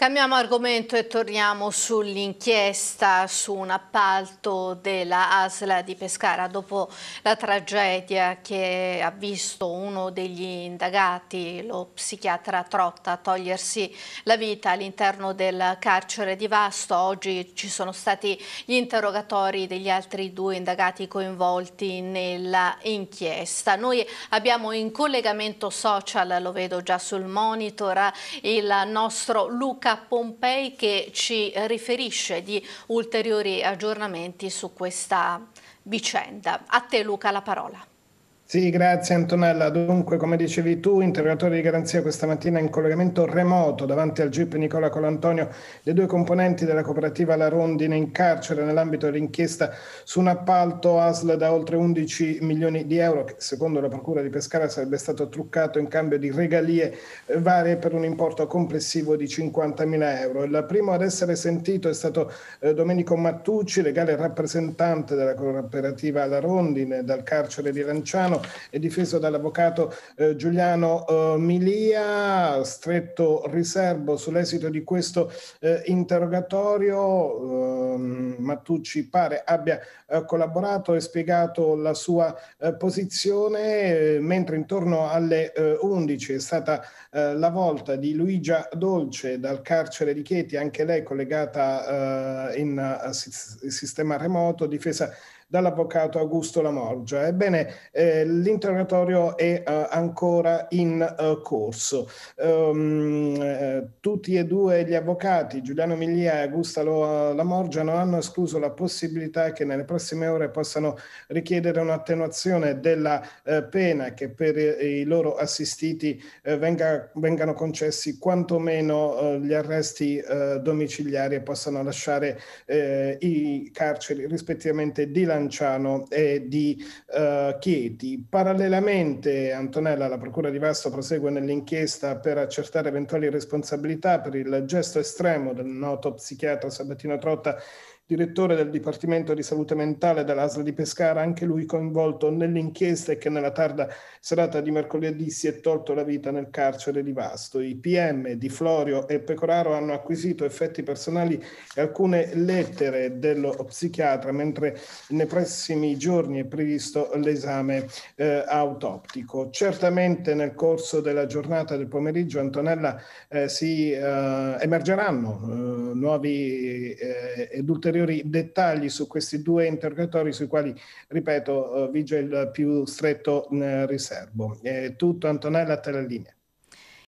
Cambiamo argomento e torniamo sull'inchiesta su un appalto della Asla di Pescara dopo la tragedia che ha visto uno degli indagati, lo psichiatra Trotta, togliersi la vita all'interno del carcere di Vasto. Oggi ci sono stati gli interrogatori degli altri due indagati coinvolti nella inchiesta. Noi abbiamo in collegamento social, lo vedo già sul monitor, il nostro Luca Luca Pompei che ci riferisce di ulteriori aggiornamenti su questa vicenda. A te Luca la parola. Sì, grazie Antonella. Dunque, come dicevi tu, interrogatore di garanzia questa mattina in collegamento remoto davanti al GIP Nicola Colantonio, le due componenti della cooperativa La Rondine in carcere nell'ambito dell'inchiesta su un appalto ASL da oltre 11 milioni di euro che secondo la Procura di Pescara sarebbe stato truccato in cambio di regalie eh, varie per un importo complessivo di 50 mila euro. Il primo ad essere sentito è stato eh, Domenico Mattucci, legale rappresentante della cooperativa La Rondine dal carcere di Lanciano Torino, è difeso dall'avvocato eh, Giuliano eh, Milia, stretto riservo sull'esito di questo eh, interrogatorio. Ehm, Mattucci pare abbia eh, collaborato e spiegato la sua eh, posizione, mentre intorno alle 11 eh, è stata la volta di Luigia Dolce dal carcere di Chieti, anche lei collegata in sistema remoto, difesa dall'avvocato Augusto Lamorgia. Ebbene, eh, l'interrogatorio è uh, ancora in uh, corso. Um, tutti e due gli avvocati, Giuliano Miglia e Augusta Lamorgiano, hanno escluso la possibilità che nelle prossime ore possano richiedere un'attenuazione della pena che per i loro assistiti venga, vengano concessi quantomeno gli arresti domiciliari e possano lasciare i carceri rispettivamente di Lanciano e di Chieti. Parallelamente, Antonella, la Procura di Vasto prosegue nell'inchiesta per accertare eventuali responsabilità per il gesto estremo del noto psichiatra Sabatino Trotta direttore del Dipartimento di Salute Mentale dell'ASL di Pescara, anche lui coinvolto nell'inchiesta e che nella tarda serata di mercoledì si è tolto la vita nel carcere di Vasto. I PM di Florio e Pecoraro hanno acquisito effetti personali e alcune lettere dello psichiatra, mentre nei prossimi giorni è previsto l'esame eh, autoptico. Certamente nel corso della giornata del pomeriggio, Antonella, eh, si eh, emergeranno eh, nuovi eh, ed ulteriori ulteriori dettagli su questi due interrogatori sui quali, ripeto, eh, vige il più stretto eh, riservo. È eh, tutto, Antonella, a te la linea.